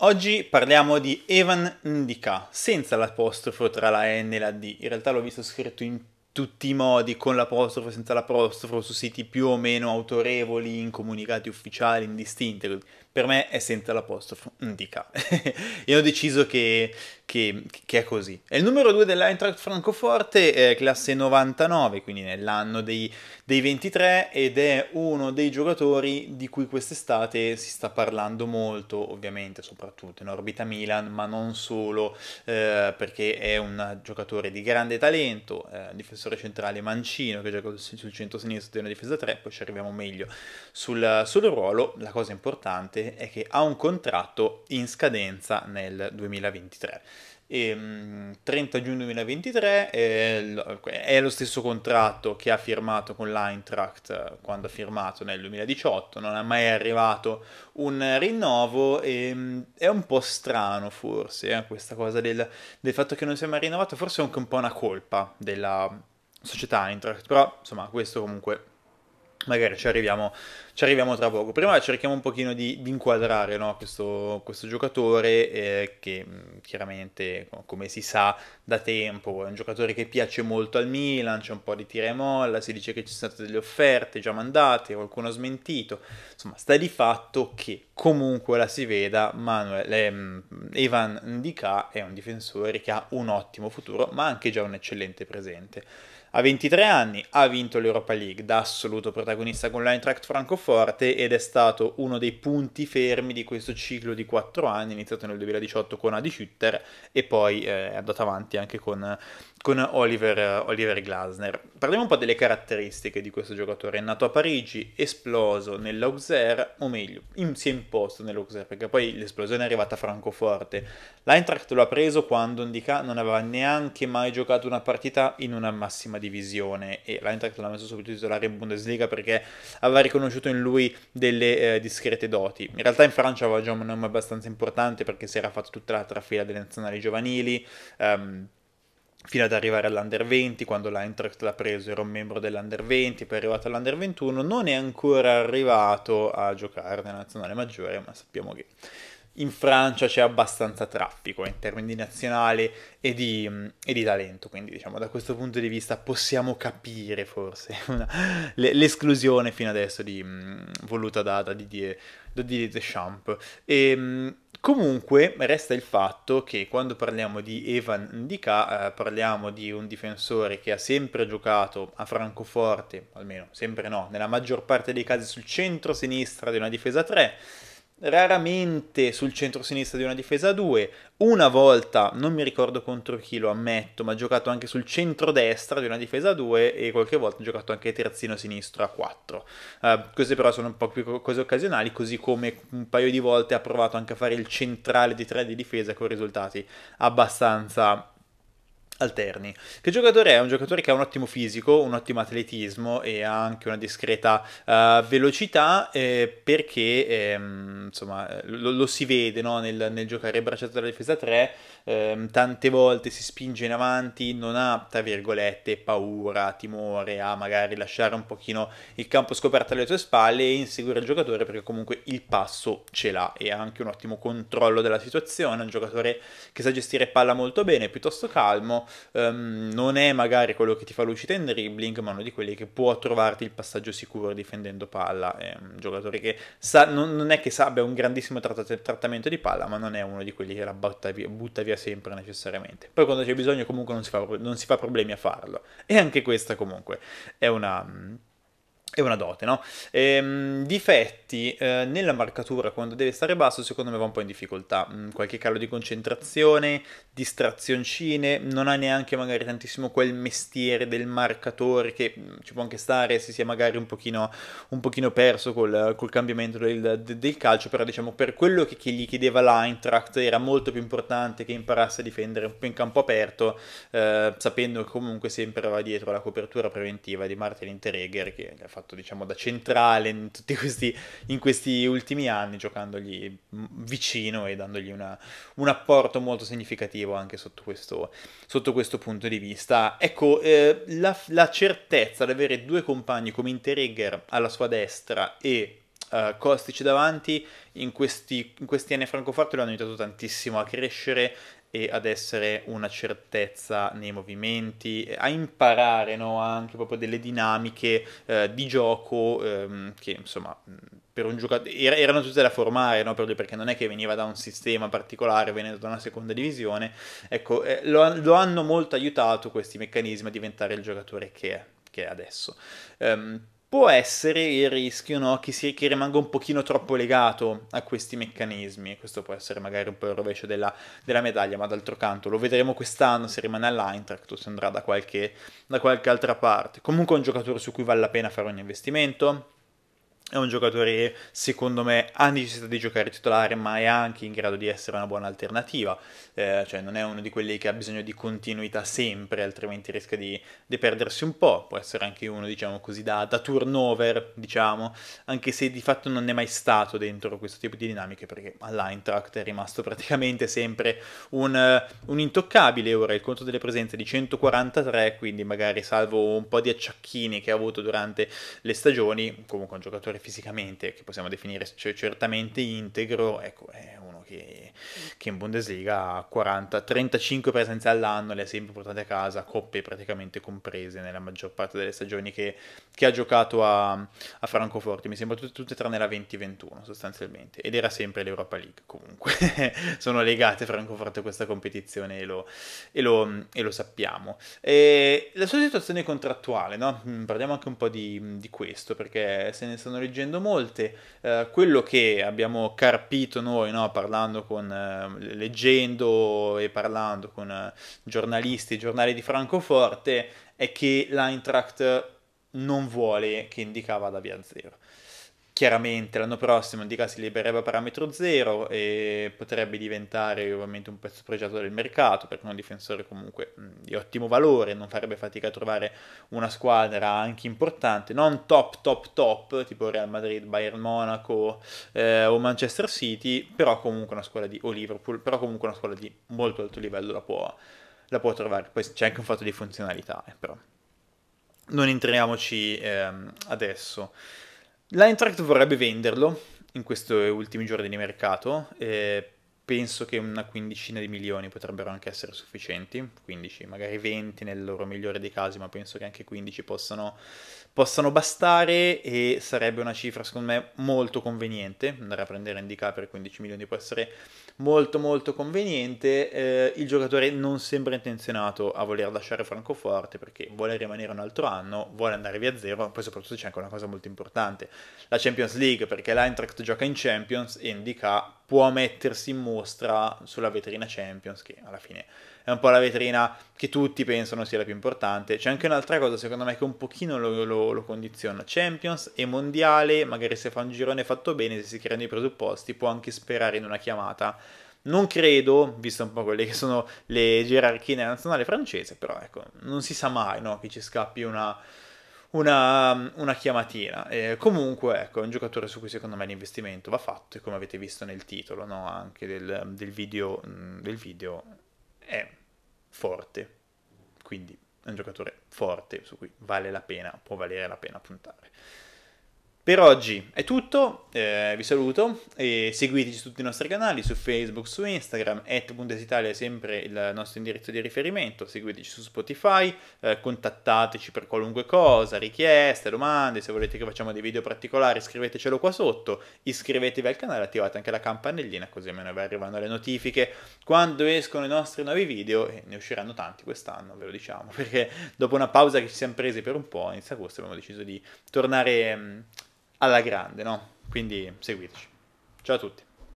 Oggi parliamo di Evan Ndika, senza l'apostrofo tra la N e la D. In realtà l'ho visto scritto in tutti i modi, con l'apostrofo, senza l'apostrofo, su siti più o meno autorevoli, in comunicati ufficiali, indistinte per me è senza l'apostrofo, indica. e ho deciso che, che, che, è così. È il numero 2 dell'Eintracht Francoforte, eh, classe 99, quindi nell'anno dei, dei 23, ed è uno dei giocatori di cui quest'estate si sta parlando molto, ovviamente, soprattutto in orbita Milan, ma non solo, eh, perché è un giocatore di grande talento, eh, difensore centrale mancino che gioca sul centro-sinistro di una difesa 3, poi ci arriviamo meglio sul, sul ruolo. La cosa importante è che ha un contratto in scadenza nel 2023. E, 30 giugno 2023 è lo stesso contratto che ha firmato con l'Eintracht eh, quando ha firmato nel 2018, non è mai arrivato un rinnovo e ehm, è un po' strano forse eh, questa cosa del, del, fatto che non sia mai rinnovato, forse è anche un po' una colpa della società Eintracht, però insomma questo comunque magari ci arriviamo, ci arriviamo tra poco. Prima cerchiamo un pochino di, di inquadrare no? questo, questo, giocatore eh, che mm, chiaramente, come si sa da tempo, è un giocatore che piace molto al Milan, c'è un po' di tira e molla, si dice che ci sono state delle offerte già mandate, qualcuno ha smentito, insomma sta di fatto che comunque la si veda, Manuel, ehm, Evan Ndika è un difensore che ha un ottimo futuro, ma anche già un eccellente presente. A 23 anni ha vinto l'Europa League da assoluto protagonista con l'Eintracht Francoforte ed è stato uno dei punti fermi di questo ciclo di 4 anni, iniziato nel 2018 con Adi Schütter e poi eh, è andato avanti anche con, con Oliver, Oliver, Glasner. Parliamo un po' delle caratteristiche di questo giocatore. È nato a Parigi, esploso nell'Auxerre, o meglio, in, si è imposto nell'Auxerre, perché poi l'esplosione è arrivata a Francoforte. L'Eintracht lo ha preso quando Indica non aveva neanche mai giocato una partita in una massima divisione divisione e l'Eintracht l'ha messo subito titolare in Bundesliga perché aveva riconosciuto in lui delle eh, discrete doti. In realtà in Francia aveva già un nome abbastanza importante perché si era fatto tutta la trafila delle nazionali giovanili, um, fino ad arrivare all'Under 20, quando l'Eintracht l'ha preso era un membro dell'Under 20, poi è arrivato all'Under 21, non è ancora arrivato a giocare nella nazionale maggiore, ma sappiamo che in Francia c'è abbastanza traffico in termini di nazionale e di, e di talento, quindi diciamo da questo punto di vista possiamo capire forse una, l'esclusione fino adesso di, voluta da, da, Didier, da Didier Deschamps. E, ehm, Comunque resta il fatto che quando parliamo di Evan Ndika eh, parliamo di un difensore che ha sempre giocato a Francoforte, almeno sempre no, nella maggior parte dei casi sul centro-sinistra di una difesa 3, raramente sul centro-sinistra di una difesa 2, una volta, non mi ricordo contro chi lo ammetto, ma ha giocato anche sul centro-destra di una difesa 2 e qualche volta ha giocato anche terzino sinistro a 4. Uh, eh, queste però sono un po' più cose occasionali, così come un paio di volte ha provato anche a fare il centrale di 3 di difesa con risultati abbastanza alterni. Che giocatore è? Un giocatore che ha un ottimo fisico, un ottimo atletismo e ha anche una discreta uh, velocità eh, perché ehm, insomma, eh, lo, lo, si vede no? nel, nel, giocare bracciato della difesa 3, ehm, tante volte si spinge in avanti, non ha, tra virgolette, paura, timore a magari lasciare un pochino il campo scoperto alle sue spalle e inseguire il giocatore perché comunque il passo ce l'ha e ha anche un ottimo controllo della situazione, è un giocatore che sa gestire palla molto bene, piuttosto calmo, ehm, non è magari quello che ti fa l'uscita in dribbling, ma uno di quelli che può trovarti il passaggio sicuro difendendo palla, è un giocatore che sa, non, non è che sa abbia un grandissimo trat- trattamento di palla, ma non è uno di quelli che la butta via, butta via sempre necessariamente. Poi quando c'è bisogno comunque non si, fa, non si, fa, problemi a farlo. E anche questa comunque è una mm, è una dote, no? Ehm, difetti eh, nella marcatura quando deve stare basso, secondo me va un po' in difficoltà. Mm, qualche calo di concentrazione, distrazioncine, non ha neanche magari tantissimo quel mestiere del marcatore che mm, ci può anche stare se si è magari un pochino, un pochino perso col, col cambiamento del, del, calcio, però diciamo per quello che gli chiedeva l'Eintracht era molto più importante che imparasse a difendere un po' in campo aperto, eh, sapendo che comunque sempre va dietro la copertura preventiva di Martin Interegger che ha fatto fatto diciamo da centrale in tutti questi, in questi ultimi anni, giocandogli vicino e dandogli una, un apporto molto significativo anche sotto questo, sotto questo punto di vista. Ecco, eh, la, la, certezza di avere due compagni come Interegger alla sua destra e uh, Kostic davanti in questi, in questi anni a Francoforte lo hanno aiutato tantissimo a crescere e ad essere una certezza nei movimenti, a imparare no, anche proprio delle dinamiche eh, di gioco ehm, che insomma per un giocatore erano tutte da formare no, perché non è che veniva da un sistema particolare, veniva da una seconda divisione, ecco eh, lo, lo hanno molto aiutato questi meccanismi a diventare il giocatore che è, che è adesso. Um, può essere il rischio no? che, si, che, rimanga un pochino troppo legato a questi meccanismi, questo può essere magari un po' il rovescio della, della medaglia, ma d'altro canto lo vedremo quest'anno se rimane all'Eintracht o se andrà da qualche, da qualche altra parte. Comunque è un giocatore su cui vale la pena fare un investimento, è un giocatore secondo me ha necessità di giocare titolare, ma è anche in grado di essere una buona alternativa. Eh, cioè non è uno di quelli che ha bisogno di continuità sempre, altrimenti rischia di, di perdersi un po'. Può essere anche uno, diciamo così, da, da, turnover, diciamo, anche se di fatto non è mai stato dentro questo tipo di dinamiche, perché all'Eintracht è rimasto praticamente sempre un, eh, un intoccabile. Ora il conto delle presenze è di 143, quindi magari salvo un po' di acciacchini che ha avuto durante le stagioni, comunque un giocatore fisicamente, che possiamo definire certamente integro, ecco, è uno che, che in Bundesliga ha 40, 35 presenze all'anno, le ha sempre portate a casa, coppe praticamente comprese nella maggior parte delle stagioni che, che ha giocato a, a, Francoforte, mi sembra tutte, tutte tranne la 2021 sostanzialmente, ed era sempre l'Europa League comunque, sono legate Francoforte a questa competizione e lo, e lo, e lo sappiamo. E la sua situazione contrattuale, no? Mm, parliamo anche un po' di, di questo perché se ne stanno leggendo molte, eh, quello che abbiamo carpito noi no? parlando parlando con, eh, leggendo e parlando con eh, giornalisti giornali di Francoforte, è che l'Eintracht non vuole che indicava da via zero. Chiaramente l'anno prossimo Dira si libererebbe a parametro zero e potrebbe diventare ovviamente un pezzo pregiato del mercato perché è un difensore comunque di ottimo valore, non farebbe fatica a trovare una squadra anche importante, non top top top tipo Real Madrid, Bayern Monaco eh, o Manchester City, però comunque una squadra di, o Liverpool, però comunque una squadra di molto alto livello la può, la può trovare. Poi c'è anche un fatto di funzionalità, eh, però non entriamoci ehm, adesso. L'Eintracht vorrebbe venderlo in questi ultimi giorni di mercato, eh, penso che una quindicina di milioni potrebbero anche essere sufficienti, 15, magari 20 nel loro migliore dei casi, ma penso che anche 15 possano, possano bastare e sarebbe una cifra secondo me molto conveniente, andare a prendere Indica per 15 milioni può essere molto molto conveniente, eh, il giocatore non sembra intenzionato a voler lasciare Francoforte perché vuole rimanere un altro anno, vuole andare via zero, poi soprattutto c'è anche una cosa molto importante, la Champions League perché l'Eintracht gioca in Champions e Indica può mettersi in mostra sulla vetrina Champions, che alla fine è un po' la vetrina che tutti pensano sia la più importante. C'è anche un'altra cosa, secondo me, che un pochino lo, lo, lo condiziona. Champions e Mondiale, magari se fa un girone fatto bene, se si creano i presupposti, può anche sperare in una chiamata. Non credo, visto un po' quelle che sono le gerarchie nella nazionale francese, però ecco, non si sa mai no, che ci scappi una, una, una chiamatina. Eh, comunque, ecco, è un giocatore su cui secondo me l'investimento va fatto e come avete visto nel titolo no, anche del, del, video, del video è forte. Quindi è un giocatore forte su cui vale la pena, può valere la pena puntare. Per oggi è tutto, eh, vi saluto e seguiteci su tutti i nostri canali, su Facebook, su Instagram, at.esitalia è sempre il nostro indirizzo di riferimento, seguiteci su Spotify, eh, contattateci per qualunque cosa, richieste, domande, se volete che facciamo dei video particolari scrivetecelo qua sotto, iscrivetevi al canale, attivate anche la campanellina così almeno vi arrivano le notifiche quando escono i nostri nuovi video e ne usciranno tanti quest'anno, ve lo diciamo, perché dopo una pausa che ci siamo presi per un po', inizio agosto abbiamo deciso di tornare... Mh, mm, alla grande, no? Quindi seguiteci. Ciao a tutti.